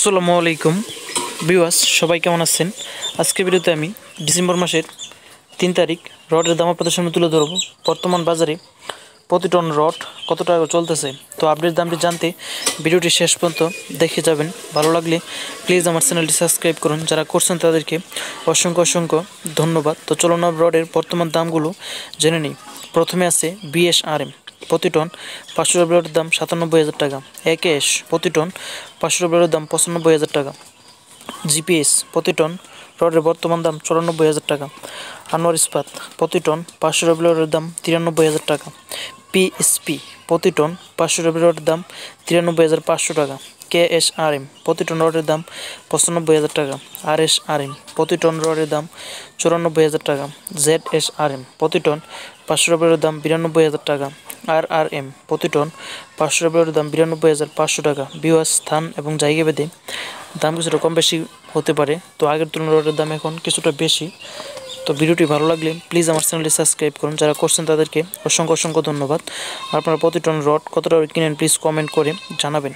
আসসালামু আলাইকুম বিওয়াস সবাই কেমন আছেন আজকে ভিডিওতে আমি ডিসেম্বর মাসের তিন তারিখ রডের দামা প্রদর্শন তুলে ধরবো বর্তমান বাজারে প্রতি টন রড কত টাকা চলতেছে তো আপডেট দামটি জানতে ভিডিওটি শেষ পর্যন্ত দেখে যাবেন ভালো লাগলে প্লিজ আমার চ্যানেলটি সাবস্ক্রাইব করুন যারা করছেন তাদেরকে অসংখ্য অসংখ্য ধন্যবাদ তো চলনা রডের বর্তমান দামগুলো জেনে নিই প্রথমে আছে বিএসআরএম প্রতি টন পাঁচশো ট্যাবলেটের দাম সাতানব্বই হাজার টাকা এস প্রতি টন পাঁচশো ট্যাবলেটের দাম পঁচানব্বই হাজার টাকা জিপিএস প্রতি টন রডের বর্তমান দাম চুরানব্বই হাজার টাকা আনোয়ার ইস্পাত প্রতি টন পাঁচশো রডের দাম তিরানব্বই হাজার টাকা পিএসপি প্রতি টন পাঁচশো রডের দাম তিরানব্বই হাজার পাঁচশো টাকা কে এম প্রতি টন রডের দাম পঁচানব্বই হাজার টাকা এম প্রতি টন রডের দাম চুরানব্বই হাজার টাকা জেড এম প্রতি টন পাঁচশো রবারের দাম বিরানব্বই হাজার টাকা আর আর এম প্রতি টন পাঁচশো রবারের দাম বিরানব্বই হাজার পাঁচশো টাকা বিহার স্থান এবং জায়গা ভেদে দাম কিছুটা কম বেশি হতে পারে তো আগের তুলনায় রডের দাম এখন কিছুটা বেশি তো ভিডিওটি ভালো লাগলে প্লিজ আমার চ্যানেলটি সাবস্ক্রাইব করুন যারা করছেন তাদেরকে অসংখ্য অসংখ্য ধন্যবাদ আপনারা প্রতি টন রড কতটা কিনেন প্লিজ কমেন্ট করে জানাবেন